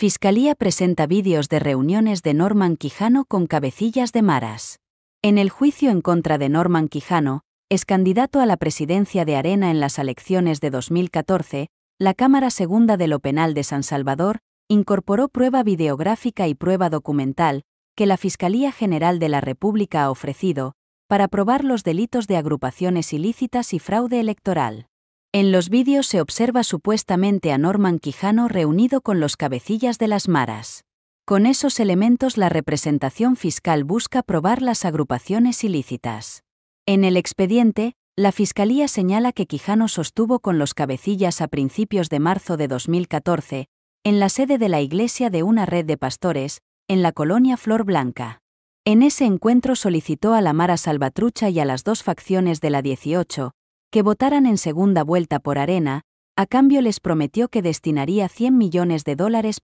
Fiscalía presenta vídeos de reuniones de Norman Quijano con cabecillas de maras. En el juicio en contra de Norman Quijano, ex candidato a la presidencia de Arena en las elecciones de 2014, la Cámara Segunda de lo Penal de San Salvador incorporó prueba videográfica y prueba documental que la Fiscalía General de la República ha ofrecido para probar los delitos de agrupaciones ilícitas y fraude electoral. En los vídeos se observa supuestamente a Norman Quijano reunido con los cabecillas de las maras. Con esos elementos la representación fiscal busca probar las agrupaciones ilícitas. En el expediente, la Fiscalía señala que Quijano sostuvo con los cabecillas a principios de marzo de 2014, en la sede de la iglesia de una red de pastores, en la colonia Flor Blanca. En ese encuentro solicitó a la Mara Salvatrucha y a las dos facciones de la 18, que votaran en segunda vuelta por Arena, a cambio les prometió que destinaría 100 millones de dólares